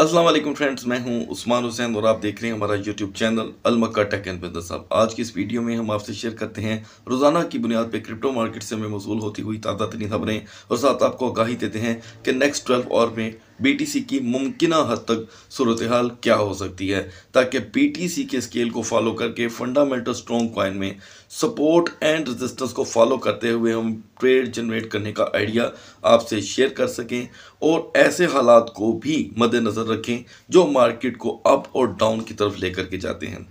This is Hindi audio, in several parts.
असलम फ्रेंड्स मैं हूं उस्मान हुसैन और आप देख रहे हैं हमारा YouTube channel Almakka tech and business अब आज की इस वीडियो में हम आपसे शेयर करते हैं रोज़ाना की बुनियाद पर क्रिप्टो मार्केट से हमें मौजूल होती हुई ताज़ा तरीन खबरें और साथ आपको आगाही देते हैं कि नेक्स्ट ट्वेल्व और में बीटीसी की मुमकिन हद तक सूरत हाल क्या हो सकती है ताकि बीटीसी के स्केल को फॉलो करके फंडामेंटल स्ट्रॉन्ग क्वाइन में सपोर्ट एंड रेजिस्टेंस को फॉलो करते हुए हम ट्रेड जनरेट करने का आइडिया आपसे शेयर कर सकें और ऐसे हालात को भी मद्देनज़र रखें जो मार्केट को अप और डाउन की तरफ लेकर के जाते हैं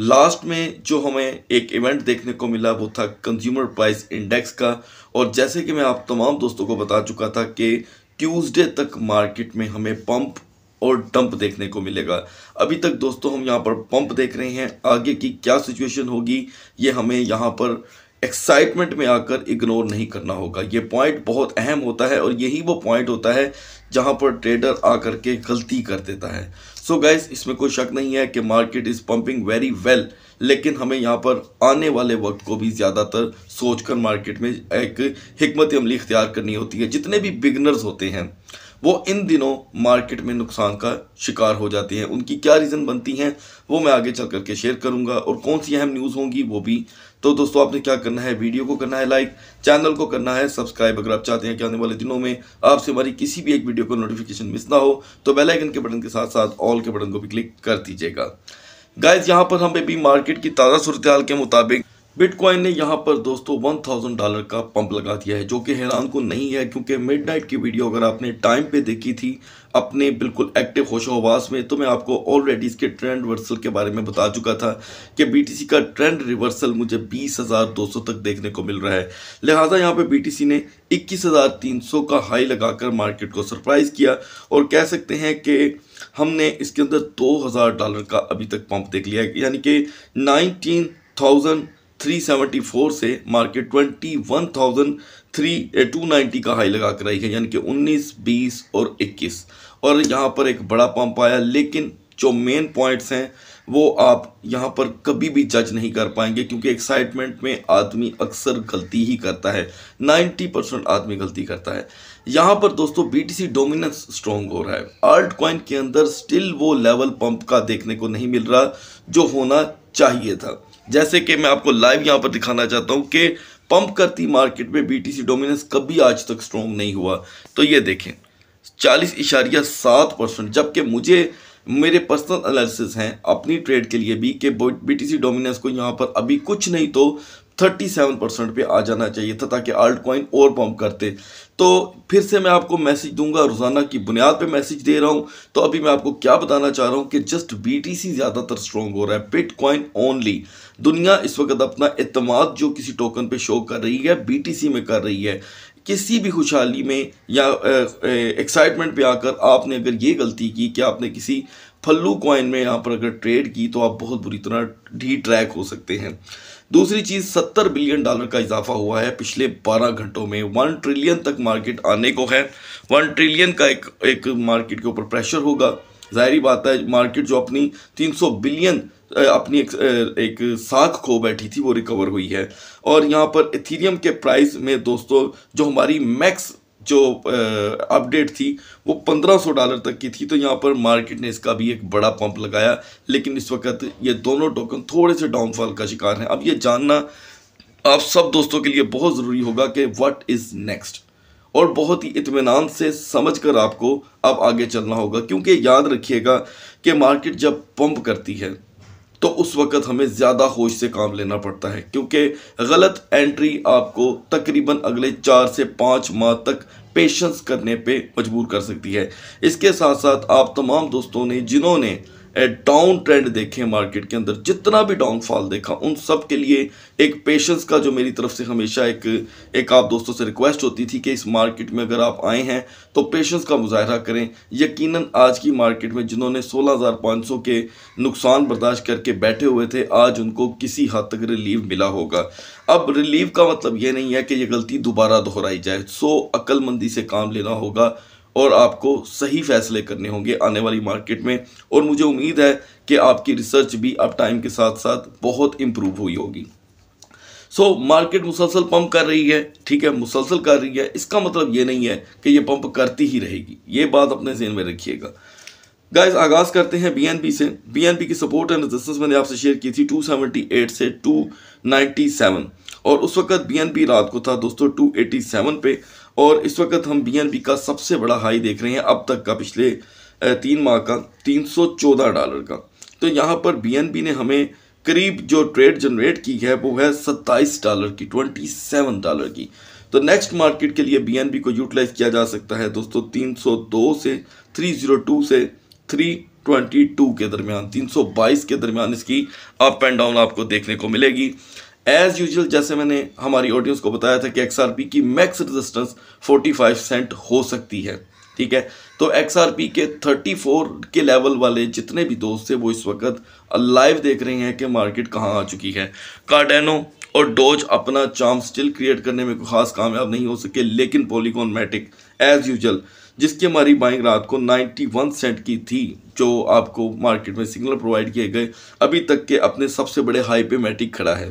लास्ट में जो हमें एक इवेंट देखने को मिला वो था कंज्यूमर प्राइस इंडेक्स का और जैसे कि मैं आप तमाम दोस्तों को बता चुका था कि ट्यूसडे तक मार्केट में हमें पंप और डंप देखने को मिलेगा अभी तक दोस्तों हम यहाँ पर पंप देख रहे हैं आगे की क्या सिचुएशन होगी ये हमें यहाँ पर एक्साइटमेंट में आकर इग्नोर नहीं करना होगा ये पॉइंट बहुत अहम होता है और यही वो पॉइंट होता है जहाँ पर ट्रेडर आकर के गलती कर देता है सो so गाइस इसमें कोई शक नहीं है कि market is pumping very well लेकिन हमें यहाँ पर आने वाले वक्त को भी ज़्यादातर सोचकर मार्केट में एक हमत अमली इख्तियार करनी होती है जितने भी बिगनर्स होते हैं वो इन दिनों मार्केट में नुकसान का शिकार हो जाती हैं उनकी क्या रीज़न बनती हैं वो मैं आगे चल करके शेयर करूंगा और कौन सी अहम न्यूज़ होंगी वो भी तो दोस्तों आपने क्या करना है वीडियो को करना है लाइक चैनल को करना है सब्सक्राइब अगर आप चाहते हैं कि आने वाले दिनों में आपसे हमारी किसी भी एक वीडियो को नोटिफिकेशन मिस ना हो तो बेलाइकन के बटन के साथ साथ ऑल के बटन को भी क्लिक कर दीजिएगा गाइज यहाँ पर हम अभी मार्केट की ताज़ा सूरत के मुताबिक बिटकॉइन ने यहाँ पर दोस्तों वन थाउजेंड डॉलर का पंप लगा दिया है जो कि हैरान को नहीं है क्योंकि मिड की वीडियो अगर आपने टाइम पे देखी थी अपने बिल्कुल एक्टिव होशो में तो मैं आपको ऑलरेडी इसके ट्रेंड रिवर्सल के बारे में बता चुका था कि बी का ट्रेंड रिवर्सल मुझे बीस हज़ार दो सौ तक देखने को मिल रहा है लिहाजा यहाँ पर बी ने इक्कीस हज़ार तीन सौ का हाई लगाकर मार्केट को सरप्राइज़ किया और कह सकते हैं कि हमने इसके अंदर दो हज़ार डॉलर का अभी तक पंप देख लिया है यानी कि नाइनटीन थाउजेंड 374 से market twenty one thousand three two ninety का हाई लगा कर आई है यानी कि 19, 20 और 21 और यहाँ पर एक बड़ा पंप आया लेकिन जो मेन पॉइंट्स हैं वो आप यहाँ पर कभी भी जज नहीं कर पाएंगे क्योंकि एक्साइटमेंट में आदमी अक्सर गलती ही करता है 90 परसेंट आदमी गलती करता है यहाँ पर दोस्तों बीटीसी डोमिनेंस स्ट्रॉन्ग हो रहा है आर्ट क्वाइन के अंदर स्टिल वो लेवल पंप का देखने को नहीं मिल रहा जो होना चाहिए था जैसे कि मैं आपको लाइव यहाँ पर दिखाना चाहता हूँ कि पंप करती मार्केट में बीटीसी डोमिनेंस कभी आज तक स्ट्रॉन्ग नहीं हुआ तो ये देखें चालीस इशारिया सात परसेंट जबकि मुझे मेरे पर्सनल एनालिसिस हैं अपनी ट्रेड के लिए भी कि बीटीसी डोमिनेंस को यहाँ पर अभी कुछ नहीं तो 37 परसेंट पर आ जाना चाहिए था ताकि आल्ट कॉइन और पम्प करते तो फिर से मैं आपको मैसेज दूंगा रोज़ाना की बुनियाद पे मैसेज दे रहा हूँ तो अभी मैं आपको क्या बताना चाह रहा हूँ कि जस्ट बीटीसी ज़्यादातर स्ट्रॉन्ग हो रहा है बिटकॉइन ओनली दुनिया इस वक्त अपना अतमाद जो किसी टोकन पे शो कर रही है बीटीसी में कर रही है किसी भी खुशहाली में या एक्साइटमेंट पे आकर आपने अगर ये गलती की कि आपने किसी फल्लू कॉइन में यहाँ पर अगर ट्रेड की तो आप बहुत बुरी तरह डी ट्रैक हो सकते हैं दूसरी चीज़ सत्तर बिलियन डॉलर का इजाफा हुआ है पिछले बारह घंटों में वन ट्रिलियन तक मार्केट आने को है वन ट्रिलियन का एक एक मार्केट के ऊपर प्रेशर होगा जाहरी बात है मार्केट जो अपनी तीन बिलियन अपनी एक, एक साख खो बैठी थी वो रिकवर हुई है और यहाँ पर इथीरियम के प्राइस में दोस्तों जो हमारी मैक्स जो अपडेट थी वो 1500 डॉलर तक की थी तो यहाँ पर मार्केट ने इसका भी एक बड़ा पंप लगाया लेकिन इस वक्त ये दोनों टोकन थोड़े से डाउनफॉल का शिकार हैं अब ये जानना आप सब दोस्तों के लिए बहुत ज़रूरी होगा कि व्हाट इज़ नेक्स्ट और बहुत ही इतमान से समझ कर आपको अब आगे चलना होगा क्योंकि याद रखिएगा कि मार्केट जब पंप करती है तो उस वक़्त हमें ज़्यादा होश से काम लेना पड़ता है क्योंकि गलत एंट्री आपको तकरीबन अगले चार से पाँच माह तक पेशेंस करने पे मजबूर कर सकती है इसके साथ साथ आप तमाम दोस्तों ने जिन्होंने डाउन ट्रेंड देखें मार्केट के अंदर जितना भी डाउनफॉल देखा उन सब के लिए एक पेशेंस का जो मेरी तरफ से हमेशा एक एक आप दोस्तों से रिक्वेस्ट होती थी कि इस मार्केट में अगर आप आए हैं तो पेशेंस का मुजाहरा करें यकीनन आज की मार्केट में जिन्होंने 16,500 के नुकसान बर्दाश्त करके बैठे हुए थे आज उनको किसी हद तक रिलीव मिला होगा अब रिलीव का मतलब ये नहीं है कि यह गलती दोबारा दोहराई जाए सो अक्लमंदी से काम लेना होगा और आपको सही फैसले करने होंगे आने वाली मार्केट में और मुझे उम्मीद है कि आपकी रिसर्च भी अब टाइम के साथ साथ बहुत इम्प्रूव हुई होगी सो so, मार्केट मुसलसल पंप कर रही है ठीक है मुसलसल कर रही है इसका मतलब ये नहीं है कि ये पंप करती ही रहेगी ये बात अपने जहन में रखिएगा गाइस आगाज़ करते हैं बीएनपी से बीएनपी की सपोर्ट एंड रेजिस्टेंस मैंने आपसे शेयर की थी 278 से 297 और उस वक्त बीएनपी रात को था दोस्तों 287 पे और इस वक्त हम बी का सबसे बड़ा हाई देख रहे हैं अब तक का पिछले तीन माह का तीन सौ चौदह डॉलर का तो यहाँ पर बी ने हमें करीब जो ट्रेड जनरेट की है वो है सत्ताईस डॉलर की ट्वेंटी सेवन डॉलर की तो नेक्स्ट मार्केट के लिए बी को यूटिलाइज किया जा सकता है दोस्तों तीन सौ दो से थ्री जीरो टू से थ्री ट्वेंटी टू के दरमियान तीन सौ बाईस के दरमियान इसकी अप एंड डाउन आपको देखने को मिलेगी एज यूजल जैसे मैंने हमारी ऑडियंस को बताया था कि एक्स की मैक्स रेजिस्टेंस 45 सेंट हो सकती है ठीक है तो एक्स के 34 के लेवल वाले जितने भी दोस्त थे वो इस वक्त लाइव देख रहे हैं कि मार्केट कहाँ आ चुकी है कार्डेनो और डोज अपना चाम स्टिल क्रिएट करने में कोई खास कामयाब नहीं हो सके लेकिन पोलिकॉन मैटिक एज यूजल जिसकी हमारी बाइंग रात को 91 सेंट की थी जो आपको मार्केट में सिग्नल प्रोवाइड किए गए अभी तक के अपने सबसे बड़े हाई पे मैटिक खड़ा है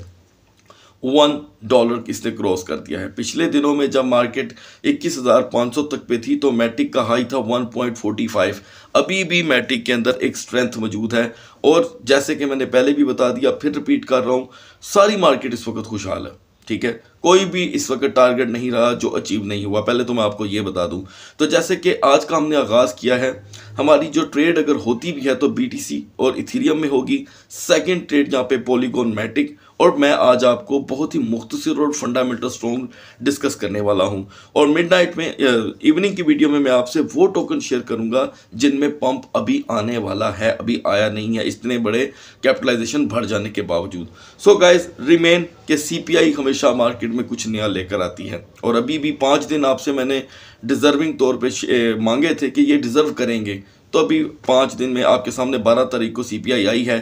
वन डॉलर इसने क्रॉस कर दिया है पिछले दिनों में जब मार्केट 21,500 तक पे थी तो मैटिक का हाई था 1.45 अभी भी मैटिक के अंदर एक स्ट्रेंथ मौजूद है और जैसे कि मैंने पहले भी बता दिया फिर रिपीट कर रहा हूँ सारी मार्केट इस वक्त खुशहाल है ठीक है कोई भी इस वक्त टारगेट नहीं रहा जो अचीव नहीं हुआ पहले तो मैं आपको ये बता दूं तो जैसे कि आज का हमने आगाज़ किया है हमारी जो ट्रेड अगर होती भी है तो बी और इथीरियम में होगी सेकेंड ट्रेड यहाँ पे पोलीगोन मैटिक और मैं आज आपको बहुत ही मुख्तर और फंडामेंटल स्ट्रॉन्ग डिस्कस करने वाला हूँ और मिडनाइट में इवनिंग की वीडियो में मैं आपसे वो टोकन शेयर करूँगा जिनमें पंप अभी आने वाला है अभी आया नहीं है इतने बड़े कैपिटलाइजेशन भर जाने के बावजूद सो गाइज रिमेन के सी हमेशा मार्केट मार्केट में कुछ नया लेकर आती है और अभी भी पाँच दिन आपसे मैंने डिज़र्विंग तौर पे मांगे थे कि ये डिज़र्व करेंगे तो अभी पाँच दिन में आपके सामने बारह तारीख को सी आई है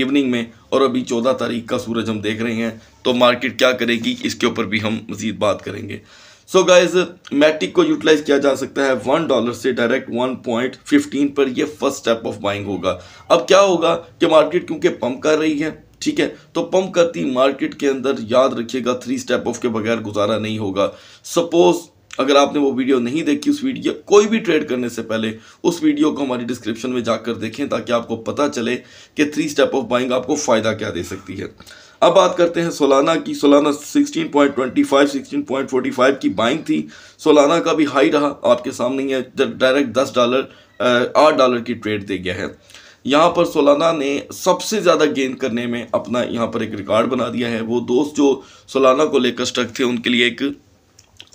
इवनिंग में और अभी चौदह तारीख का सूरज हम देख रहे हैं तो मार्केट क्या करेगी इसके ऊपर भी हम मज़ीद बात करेंगे सो so गाइज मैटिक को यूटिलाइज किया जा सकता है वन डॉलर से डायरेक्ट वन पॉइंट फिफ्टीन पर यह फर्स्ट स्टेप ऑफ बाइंग होगा अब क्या होगा कि मार्केट क्योंकि पंप कर रही है ठीक है तो पंप करती मार्केट के अंदर याद रखिएगा थ्री स्टेप ऑफ के बगैर गुजारा नहीं होगा सपोज अगर आपने वो वीडियो नहीं देखी उस वीडियो कोई भी ट्रेड करने से पहले उस वीडियो को हमारी डिस्क्रिप्शन में जाकर देखें ताकि आपको पता चले कि थ्री स्टेप ऑफ बाइंग आपको फ़ायदा क्या दे सकती है अब बात करते हैं सोलाना की सोलाना 16.25 16.45 की बाइंग थी सोलाना का भी हाई रहा आपके सामने ही है डायरेक्ट दस डॉलर आठ डॉलर की ट्रेड दे गया है यहाँ पर सोलाना ने सबसे ज़्यादा गेंद करने में अपना यहाँ पर एक रिकॉर्ड बना दिया है वो दोस्त जो सोलाना को लेकर स्ट्रक थे उनके लिए एक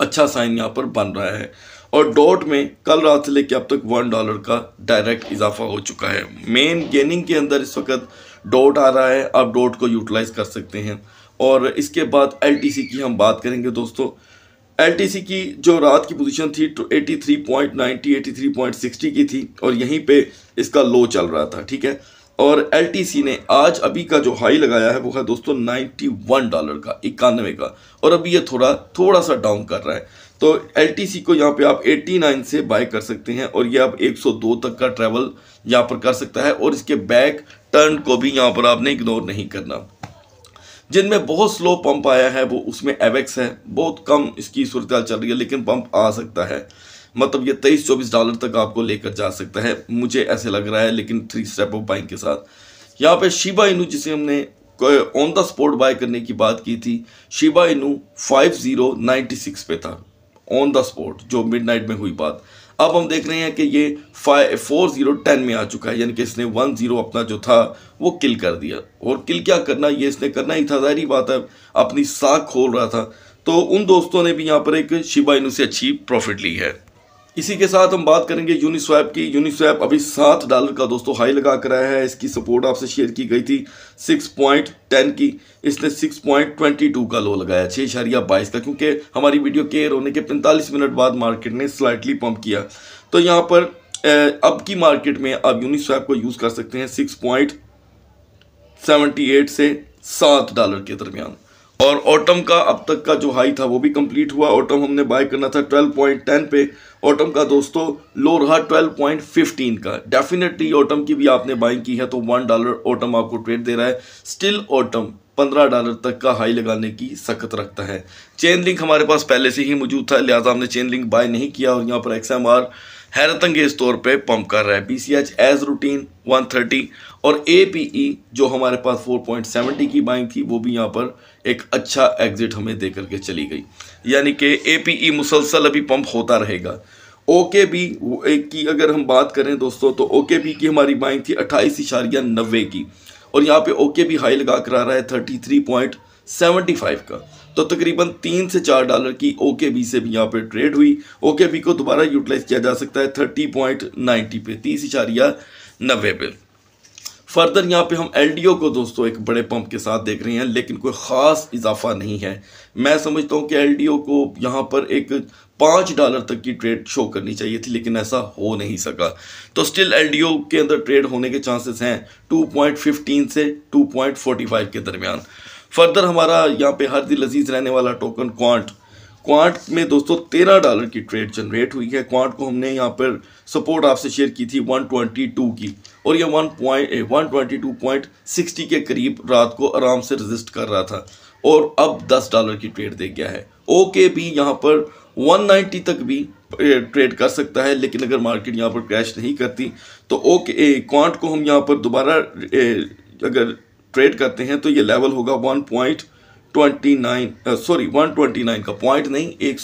अच्छा साइन यहाँ पर बन रहा है और डॉट में कल रात से लेकर अब तक वन डॉलर का डायरेक्ट इजाफा हो चुका है मेन गेनिंग के अंदर इस वक्त डॉट आ रहा है आप डॉट को यूटिलाइज कर सकते हैं और इसके बाद एल की हम बात करेंगे दोस्तों एलटीसी की जो रात की पोजीशन थी 83.90 तो 83.60 की थी और यहीं पे इसका लो चल रहा था ठीक है और एलटीसी ने आज अभी का जो हाई लगाया है वो है दोस्तों 91 डॉलर का इक्यानवे का और अभी ये थोड़ा थोड़ा सा डाउन कर रहा है तो एलटीसी को यहाँ पे आप 89 से बाय कर सकते हैं और ये आप 102 तक का ट्रैवल यहाँ पर कर सकता है और इसके बैक टर्न को भी यहाँ पर आपने इग्नोर नहीं करना जिनमें बहुत स्लो पंप आया है वो उसमें एवेक्स है बहुत कम इसकी सूरत चल रही है लेकिन पंप आ सकता है मतलब ये तेईस चौबीस डॉलर तक आपको लेकर जा सकता है मुझे ऐसे लग रहा है लेकिन थ्री स्टेप ऑफ बाइंग के साथ यहाँ पे शिबा इनू जिसे हमने ऑन द स्पॉट बाय करने की बात की थी Shiba Inu five zero ninety six पे था ऑन द स्पॉट जो मिडनाइट में हुई बात अब हम देख रहे हैं कि ये फाइव फोर जीरो टेन में आ चुका है यानी कि इसने वन जीरो अपना जो था वो किल कर दिया और किल क्या करना ये इसने करना ही था जाहरी बात है अपनी साख खोल रहा था तो उन दोस्तों ने भी यहाँ पर एक शिबा इनू से अच्छी प्रॉफिट ली है इसी के साथ हम बात करेंगे यूनिस्वैप की यूनिस्वैप अभी सात डॉलर का दोस्तों हाई लगा कर आया है इसकी सपोर्ट आपसे शेयर की गई थी सिक्स पॉइंट टेन की इसने सिक्स पॉइंट ट्वेंटी टू का लो लगाया छः शरिया बाईस का क्योंकि हमारी वीडियो केयर होने के पैंतालीस मिनट बाद मार्केट ने स्लाइटली पम्प किया तो यहाँ पर अब की मार्केट में आप यूनिस्वैप को यूज़ कर सकते हैं सिक्स पॉइंट सेवेंटी एट से सात डॉलर के दरमियान और ऑटम का अब तक का जो हाई था वो भी कंप्लीट हुआ ऑटम हमने बाय करना था ट्वेल्व पॉइंट टेन पे ऑटम का दोस्तों लो रहा 12.15 का डेफिनेटली ऑटम की भी आपने बाइंग की है तो वन डॉलर ऑटम आपको ट्रेड दे रहा है स्टिल ऑटम पंद्रह डॉलर तक का हाई लगाने की सख्त रखता है चेन लिंक हमारे पास पहले से ही मौजूद था लिहाजा हमने चेन लिंक बाय नहीं किया और यहाँ पर एक्स एम आर तौर पे पंप कर रहा है B C H as routine 130 और ए पी ई जो हमारे पास 4.70 की बाइंग थी वो भी यहाँ पर एक अच्छा एग्जिट हमें दे करके चली गई यानी कि ए पी ई मुसलसल अभी पंप होता रहेगा ओके बी की अगर हम बात करें दोस्तों तो ओके बी की हमारी बाइंग थी अट्ठाईस इशारिया नब्बे की और यहाँ पे ओके बी हाई लगा कर आ रहा है thirty three point seventy five का तो तकरीबन तीन से चार डॉलर की ओके बी से भी यहाँ पे ट्रेड हुई ओके बी को दोबारा यूटिलाइज किया जा सकता है थर्टी पॉइंट नाइन्टी पे तीस इशारिया नब्बे पे फर्दर यहाँ पे हम एलडीओ को दोस्तों एक बड़े पंप के साथ देख रहे हैं लेकिन कोई ख़ास इजाफा नहीं है मैं समझता हूँ कि एलडीओ को यहाँ पर एक पाँच डॉलर तक की ट्रेड शो करनी चाहिए थी लेकिन ऐसा हो नहीं सका तो स्टिल एलडीओ के अंदर ट्रेड होने के चांसेस हैं 2.15 से 2.45 के दरमियान फर्दर हमारा यहाँ पे हर दिल लजीज रहने वाला टोकन क्वांट क्वांट में दोस्तों तेरह डॉलर की ट्रेड जनरेट हुई है क्वांट को हमने यहाँ पर सपोर्ट आपसे शेयर की थी 122 की और यह one point one twenty two point sixty के करीब रात को आराम से रजिस्ट कर रहा था और अब दस डॉलर की ट्रेड दे गया है ओके भी यहाँ पर 190 तक भी ट्रेड कर सकता है लेकिन अगर मार्केट यहाँ पर क्रैश नहीं करती तो ओके क्वांट को हम यहाँ पर दोबारा अगर ट्रेड करते हैं तो ये लेवल होगा वन पॉइंट 129 सॉरी 129 का पॉइंट नहीं एक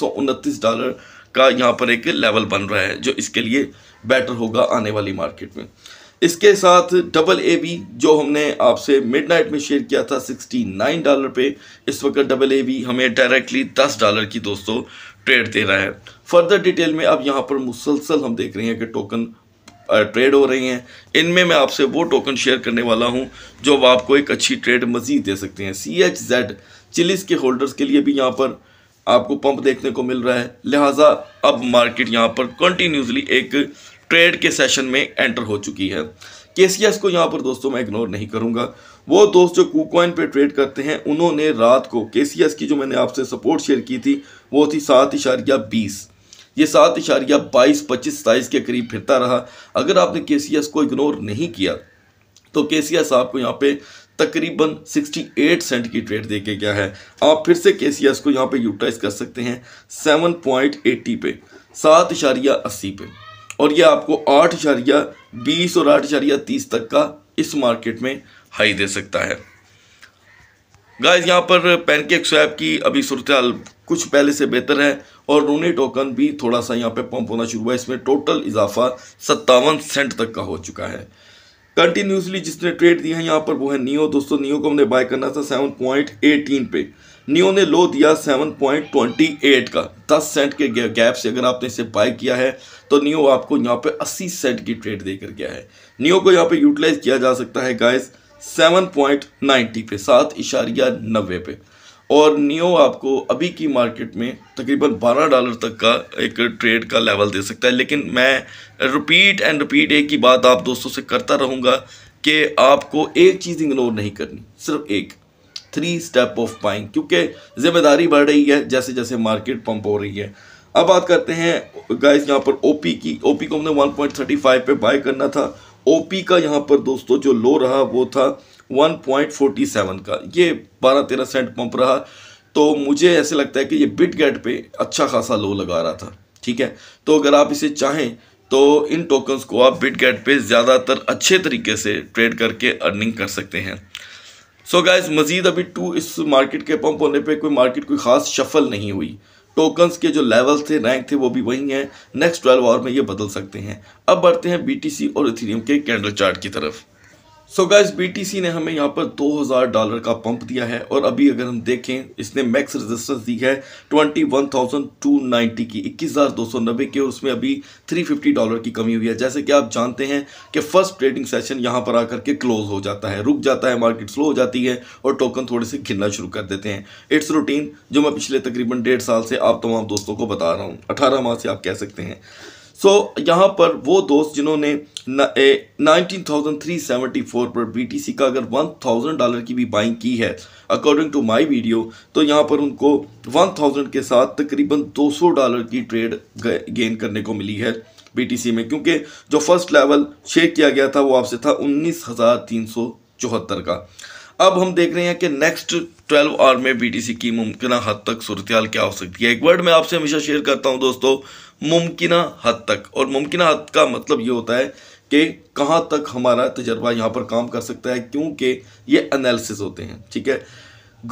डॉलर का यहाँ पर एक लेवल बन रहा है जो इसके लिए बेटर होगा आने वाली मार्केट में इसके साथ डबल ए बी जो हमने आपसे मिडनाइट में शेयर किया था 69 डॉलर पे इस वक्त डबल ए बी हमें डायरेक्टली 10 डॉलर की दोस्तों ट्रेड दे रहा है फर्दर डिटेल में अब यहाँ पर मुसलसल हम देख रहे हैं कि टोकन ट्रेड हो रही हैं इनमें मैं आपसे वो टोकन शेयर करने वाला हूँ जो आपको एक अच्छी ट्रेड मज़ीद दे सकते हैं सी एच जेड चिलिस के होल्डर्स के लिए भी यहाँ पर आपको पंप देखने को मिल रहा है लिहाजा अब मार्केट यहाँ पर कंटिन्यूसली एक ट्रेड के सेशन में एंटर हो चुकी है एस को यहाँ पर दोस्तों मैं इग्नोर नहीं करूँगा वो दोस्त जो कुकॉइन पे ट्रेड करते हैं उन्होंने रात को एस की जो मैंने आपसे सपोर्ट शेयर की थी वो थी सात इशारिया बीस ये सात इशारिया बाईस पच्चीस साइज के करीब फिरता रहा अगर आपने के को इग्नोर नहीं किया तो के आपको यहाँ पर तकरीबन 68 सेंट की ट्रेड दे के गया है आप फिर से के को यहाँ पे यूटिलाइज कर सकते हैं 7.80 पे सात इशारिया अस्सी पे और ये आपको आठ इशारिया बीस और आठ इशारिया तीस तक का इस मार्केट में हाई दे सकता है गाइस यहाँ पर पैनकेक स्वैप की अभी सूरत कुछ पहले से बेहतर है और रोने टोकन भी थोड़ा सा यहाँ पे पंप होना शुरू हुआ है इसमें टोटल इजाफा सत्तावन सेंट तक का हो चुका है कंटिन्यूसली जिसने ट्रेड दिया है यहाँ पर वो है नियो दोस्तों नियो को हमने बाय करना था सेवन पॉइंट एटीन पे नियो ने लो दिया सेवन पॉइंट ट्वेंटी एट का दस सेंट के गैप से अगर आपने इसे बाय किया है तो नियो आपको यहाँ पे अस्सी सेंट की ट्रेड देकर गया है नियो को यहाँ पे यूटिलाइज किया जा सकता है गाइस सेवन पॉइंट नाइन्टी पे सात इशारिया नब्बे पे और नियो आपको अभी की मार्केट में तकरीबन 12 डॉलर तक का एक ट्रेड का लेवल दे सकता है लेकिन मैं रिपीट एंड रिपीट एक ही बात आप दोस्तों से करता रहूँगा कि आपको एक चीज़ इग्नोर नहीं करनी सिर्फ एक थ्री स्टेप ऑफ पाइंग क्योंकि जिम्मेदारी बढ़ रही है जैसे जैसे मार्केट पंप हो रही है अब बात करते हैं गाइस यहाँ पर ओपी की ओपी को हमने 1.35 पे बाय करना था ओपी का यहाँ पर दोस्तों जो लो रहा वो था 1.47 का ये 12-13 सेंट पंप रहा तो मुझे ऐसे लगता है कि ये बिट गेट पर अच्छा खासा लो लगा रहा था ठीक है तो अगर आप इसे चाहें तो इन टोकन्स को आप बिट गेट पर ज़्यादातर अच्छे तरीके से ट्रेड करके अर्निंग कर सकते हैं सो so गाइज मज़ीद अभी टू इस मार्केट के पंप होने पे कोई मार्केट कोई ख़ास शफल नहीं हुई टोकन्स के जो लेवल थे रैंक थे वो भी वही हैं नेक्स्ट 12 आवर में ये बदल सकते हैं अब बढ़ते हैं बीटीसी और इथेरियम के कैंडल चार्ट की तरफ सो गाइस बीटीसी ने हमें यहाँ पर 2000 डॉलर का पंप दिया है और अभी अगर हम देखें इसने मैक्स रेजिस्टेंस दी है 21,290 की 21,290 के और उसमें अभी 350 डॉलर की कमी हुई है जैसे कि आप जानते हैं कि फर्स्ट ट्रेडिंग सेशन यहाँ पर आकर के क्लोज हो जाता है रुक जाता है मार्केट स्लो हो जाती है और टोकन थोड़े से घिरना शुरू कर देते हैं इट्स रूटीन जो मैं पिछले तकरीबन डेढ़ साल से आप तमाम दोस्तों को बता रहा हूँ अठारह माह से आप कह सकते हैं सो so, यहाँ पर वो दोस्त जिन्होंने nineteen thousand three seventy four पर बीटीसी का अगर वन थाउजेंड डॉलर की भी बाइंग की है अकॉर्डिंग टू माई वीडियो तो यहाँ पर उनको वन थाउजेंड के साथ तकरीबन दो सौ डॉलर की ट्रेड गेन करने को मिली है सी में क्योंकि जो फर्स्ट लेवल शेयर किया गया था वो आपसे था उन्नीस हज़ार तीन सौ चौहत्तर का अब हम देख रहे हैं कि नेक्स्ट 12 आवर में बीटीसी की मुमकिन हद तक सूरत क्या हो सकती है एक वर्ड मैं आपसे हमेशा शेयर करता हूं दोस्तों मुमकिन हद तक और मुमकिन हद का मतलब ये होता है कि कहाँ तक हमारा तजर्बा यहाँ पर काम कर सकता है क्योंकि ये एनालिसिस होते हैं ठीक है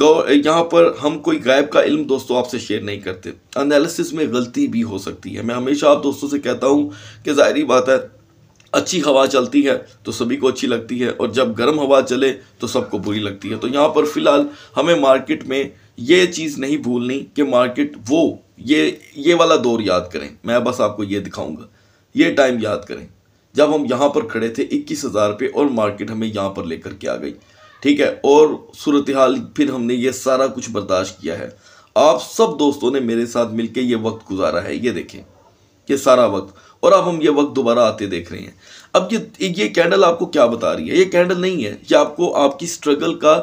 गौ यहाँ पर हम कोई गायब का इल्म दोस्तों आपसे शेयर नहीं करते एनालिसिस में गलती भी हो सकती है मैं हमेशा आप दोस्तों से कहता हूँ कि ज़ाहरी बात है अच्छी हवा चलती है तो सभी को अच्छी लगती है और जब गर्म हवा चले तो सबको बुरी लगती है तो यहाँ पर फिलहाल हमें मार्केट में ये चीज़ नहीं भूलनी कि मार्केट वो ये ये वाला दौर याद करें मैं बस आपको ये दिखाऊंगा ये टाइम याद करें जब हम यहाँ पर खड़े थे इक्कीस हज़ार पे और मार्केट हमें यहाँ पर लेकर के आ गई ठीक है और सूरत हाल फिर हमने ये सारा कुछ बर्दाश्त किया है आप सब दोस्तों ने मेरे साथ मिलकर ये वक्त गुजारा है ये देखें ये सारा वक्त और अब हम ये वक्त दोबारा आते देख रहे हैं अब ये ये कैंडल आपको क्या बता रही है ये कैंडल नहीं है ये आपको आपकी स्ट्रगल का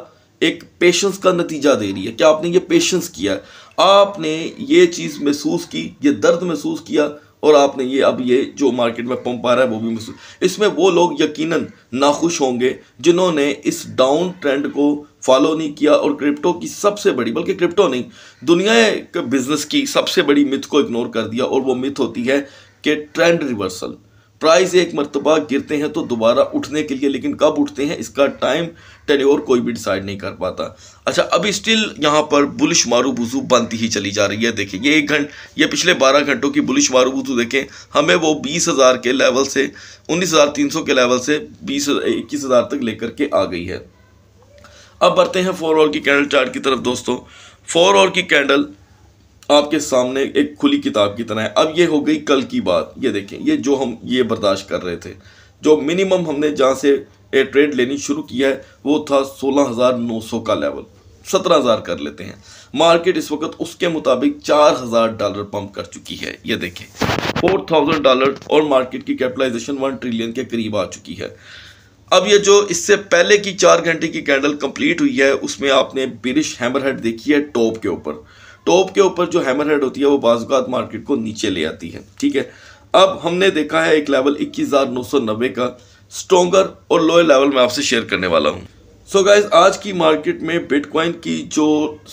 एक पेशेंस का नतीजा दे रही है कि आपने ये पेशेंस किया आपने ये चीज़ महसूस की ये दर्द महसूस किया और आपने ये अब ये जो मार्केट में पंप आ रहा है वो भी महसूस इसमें वो लोग यकीनन नाखुश होंगे जिन्होंने इस डाउन ट्रेंड को फॉलो नहीं किया और क्रिप्टो की सबसे बड़ी बल्कि क्रिप्टो नहीं दुनिया के बिज़नेस की सबसे बड़ी मिथ को इग्नोर कर दिया और वो मिथ होती है के ट्रेंड रिवर्सल प्राइस एक मरतबा गिरते हैं तो दोबारा उठने के लिए लेकिन कब उठते हैं इसका टाइम टेन्योर कोई भी डिसाइड नहीं कर पाता अच्छा अभी स्टिल यहाँ पर बुलिश मारू बुजू बनती ही चली जा रही है देखिए ये एक घंट ये पिछले 12 घंटों की बुलिश मारू बुजू देखें हमें वो 20,000 के लेवल से 19,300 के लेवल से बीस इक्कीस तक लेकर के आ गई है अब बढ़ते हैं फोर और की कैंडल चार्ट की तरफ दोस्तों फोर और की कैंडल आपके सामने एक खुली किताब की तरह है अब ये हो गई कल की बात ये देखें ये जो हम ये बर्दाश्त कर रहे थे जो मिनिमम हमने जहाँ से ए ट्रेड लेनी शुरू किया है वो था सोलह हज़ार नौ सौ का लेवल सत्रह हज़ार कर लेते हैं मार्केट इस वक्त उसके मुताबिक चार हज़ार डॉलर पंप कर चुकी है ये देखें फोर थाउजेंड डॉलर और मार्केट की कैपिटलाइजेशन वन ट्रिलियन के करीब आ चुकी है अब ये जो इससे पहले की चार घंटे की कैंडल कंप्लीट हुई है उसमें आपने बिरिश हैमर हेड देखी है टॉप के ऊपर टॉप के ऊपर जो हैमर हेड होती है वो बाजुकात मार्केट को नीचे ले आती है ठीक है अब हमने देखा है एक लेवल इक्कीस का स्ट्रोंगर और लोअर लेवल मैं आपसे शेयर करने वाला हूँ सो गाइज आज की मार्केट में बिटकॉइन की जो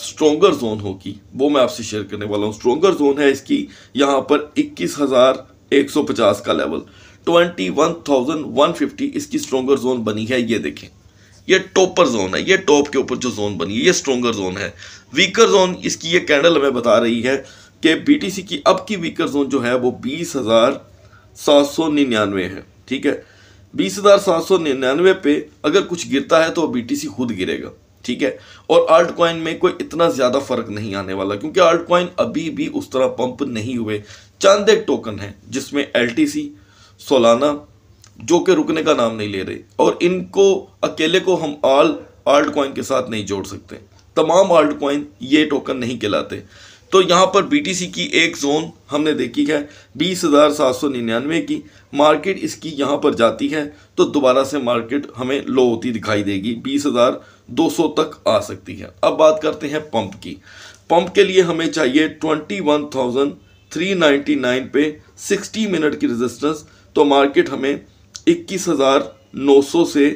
स्ट्रोंगर जोन होगी वो मैं आपसे शेयर करने वाला हूँ स्ट्रोंगर जोन है इसकी यहाँ पर इक्कीस हज़ार एक सौ पचास का level twenty one thousand one fifty इसकी स्ट्रोंगर जोन बनी है ये देखें ये टॉपर जोन है ये टॉप के ऊपर जो जोन बनी है ये स्ट्रोंगर जोन है वीकर जोन इसकी ये कैंडल हमें बता रही है कि बीटीसी की अब की वीकर जोन जो है वो बीस हज़ार सात सौ निन्यानवे है ठीक है बीस हज़ार सात सौ निन्यानवे पे अगर कुछ गिरता है तो बीटीसी खुद गिरेगा ठीक है और आर्ट कॉइन में कोई इतना ज़्यादा फर्क नहीं आने वाला क्योंकि आर्ट कॉइन अभी भी उस तरह पंप नहीं हुए चंद एक टोकन है जिसमें एल सोलाना जो कि रुकने का नाम नहीं ले रहे और इनको अकेले को हम आल आल्ट कॉइन के साथ नहीं जोड़ सकते तमाम ऑल्ट कॉइन ये टोकन नहीं कहलाते तो यहाँ पर बीटीसी की एक जोन हमने देखी है बीस हज़ार सात सौ निन्यानवे की मार्केट इसकी यहाँ पर जाती है तो दोबारा से मार्केट हमें लो होती दिखाई देगी बीस हज़ार दो सौ तक आ सकती है अब बात करते हैं पंप की पंप के लिए हमें चाहिए twenty one thousand three ninety nine पे सिक्सटी मिनट की रेजिस्टेंस तो मार्केट हमें इक्कीस हज़ार नौ सौ से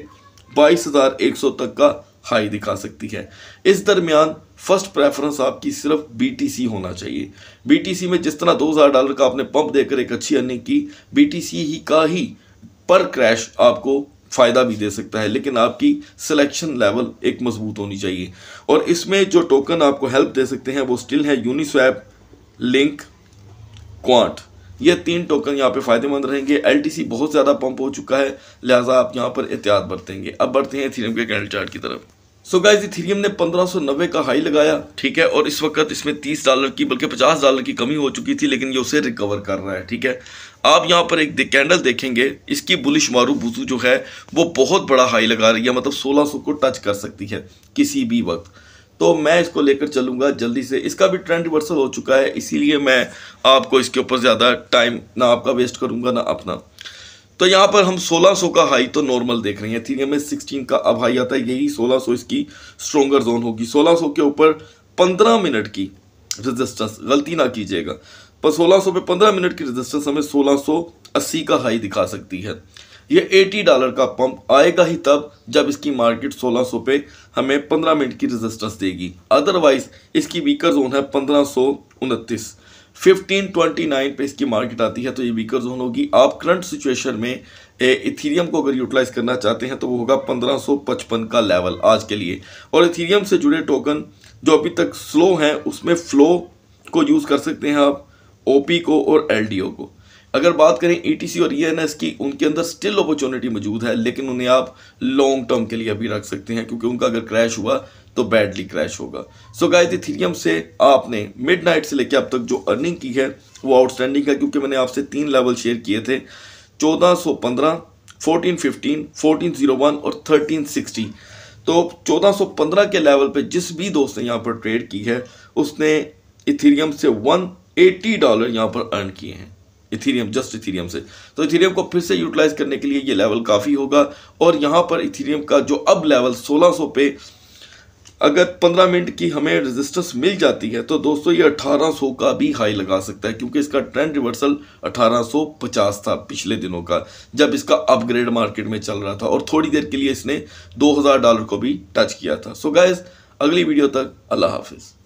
बाईस हज़ार एक सौ तक का हाई दिखा सकती है इस दरमियान फर्स्ट प्रेफरेंस आपकी सिर्फ बीटीसी होना चाहिए बीटीसी में जिस तरह 2000 डॉलर का आपने पंप देकर एक अच्छी अर्निंग की बीटीसी ही का ही पर क्रैश आपको फ़ायदा भी दे सकता है लेकिन आपकी सिलेक्शन लेवल एक मजबूत होनी चाहिए और इसमें जो टोकन आपको हेल्प दे सकते हैं वो स्टिल है यूनिस्वैप लिंक क्वांट ये तीन टोकन यहाँ पे फायदेमंद रहेंगे एलटीसी बहुत ज़्यादा पंप हो चुका है लिहाजा आप यहाँ पर एहतियात बरतेंगे अब बढ़ते हैं थीरियम के कैंडल चार्ट की तरफ सो so गाइस ने 1590 का हाई लगाया ठीक है और इस वक्त इसमें 30 डॉलर की बल्कि 50 डॉलर की कमी हो चुकी थी लेकिन ये उसे रिकवर कर रहा है ठीक है आप यहाँ पर एक कैंडल देखेंगे इसकी बुलिश मारू बुजू जो है वो बहुत बड़ा हाई लगा रही है मतलब सोलह को टच कर सकती है किसी भी वक्त तो मैं इसको लेकर चलूँगा जल्दी से इसका भी ट्रेंड रिवर्सल हो चुका है इसीलिए मैं आपको इसके ऊपर ज़्यादा टाइम ना आपका वेस्ट करूँगा ना अपना तो यहाँ पर हम 1600 का हाई तो नॉर्मल देख रहे हैं थी में 16 का अब हाई आता है यही 1600 इसकी स्ट्रोंगर जोन होगी 1600 के ऊपर 15 मिनट की रेजिस्टेंस गलती ना कीजिएगा पर 1600 पे 15 मिनट की रेजिस्टेंस हमें 1680 का हाई दिखा सकती है ये 80 डॉलर का पंप आएगा ही तब जब इसकी मार्केट 1600 पे हमें 15 मिनट की रेजिस्टेंस देगी अदरवाइज इसकी वीकर जोन है पंद्रह सौ उनतीस फिफ्टीन ट्वेंटी नाइन पर इसकी मार्केट आती है तो ये वीकर जोन होगी आप करंट सिचुएशन में इथीरियम को अगर यूटिलाइज करना चाहते हैं तो वो होगा 1555 का लेवल आज के लिए और इथीरियम से जुड़े टोकन जो अभी तक स्लो हैं उसमें फ्लो को यूज़ कर सकते हैं आप ओपी को और एलडीओ को अगर बात करें ईटीसी e और ईएनएस e की उनके अंदर स्टिल अपॉर्चुनिटी मौजूद है लेकिन उन्हें आप लॉन्ग टर्म के लिए अभी रख सकते हैं क्योंकि उनका अगर क्रैश हुआ तो बैडली क्रैश होगा सो गाइस थीरियम से आपने मिडनाइट से लेकर अब तक जो अर्निंग की है वो आउटस्टैंडिंग है क्योंकि मैंने आपसे तीन लेवल शेयर किए थे चौदह सौ पंद्रह fourteen fifteen fourteen zero one और थर्टीन सिक्सटी तो चौदह सौ पंद्रह के लेवल पे जिस भी दोस्त ने यहाँ पर ट्रेड की है उसने इथीरियम से वन एटी डॉलर यहाँ पर अर्न किए हैं इथीरियम जस्ट इथीरियम से तो इथीरियम को फिर से यूटिलाइज करने के लिए ये लेवल काफ़ी होगा और यहाँ पर इथीरियम का जो अब लेवल 1600 पे अगर 15 मिनट की हमें रेजिस्टेंस मिल जाती है तो दोस्तों ये 1800 का भी हाई लगा सकता है क्योंकि इसका ट्रेंड रिवर्सल 1850 था पिछले दिनों का जब इसका अपग्रेड मार्केट में चल रहा था और थोड़ी देर के लिए इसने दो डॉलर को भी टच किया था सो गाइज अगली वीडियो तक अल्लाह हाफिज़